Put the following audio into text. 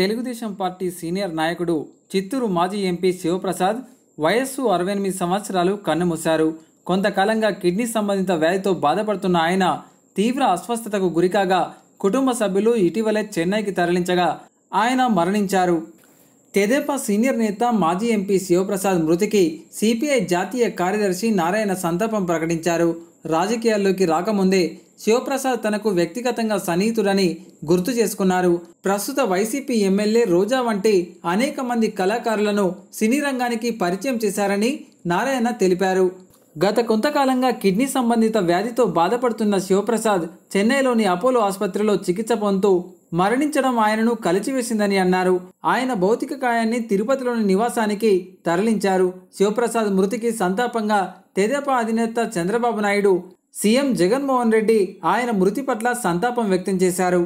Telugu Desam party senior నాయకుడు చిత్తూరు మాజీ MP Sivaprasad వయస్సు అరవై ఎనిమిది సంవత్సరాలు కన్నుమూశారు కొంతకాలంగా కిడ్నీ సంబంధిత వ్యాధితో బాధపడుతున్న ఆయన తీవ్ర అస్వస్థతకు గురికాగా కుటుంబ సభ్యులు ఇటీవలే చెన్నైకి తరలించగా ఆయన మరణించారు తెదేపా సీనియర్ నేత మాజీ ఎంపీ శివప్రసాద్ మృతికి సిపిఐ జాతీయ కార్యదర్శి నారాయణ సంతాపం ప్రకటించారు రాజకీయాల్లోకి రాకముందే శివప్రసాద్ తనకు వ్యక్తిగతంగా సన్నిహితుడని గుర్తు చేసుకున్నారు ప్రస్తుత వైసీపీ ఎమ్మెల్యే రోజా వంటి అనేక మంది కళాకారులను సినీ రంగానికి పరిచయం చేశారని నారాయణ తెలిపారు గత కొంతకాలంగా కిడ్నీ సంబంధిత వ్యాధితో బాధపడుతున్న శివప్రసాద్ చెన్నైలోని అపోలో ఆసుపత్రిలో చికిత్స పొందుతూ మరణించడం ఆయనను కలిచివేసిందని అన్నారు ఆయన భౌతిక కాయాన్ని తిరుపతిలోని నివాసానికి తరలించారు శివప్రసాద్ మృతికి సంతాపంగా తెదేపా అధినేత చంద్రబాబు నాయుడు సీఎం జగన్మోహన్ రెడ్డి ఆయన మృతి పట్ల సంతాపం వ్యక్తం చేశారు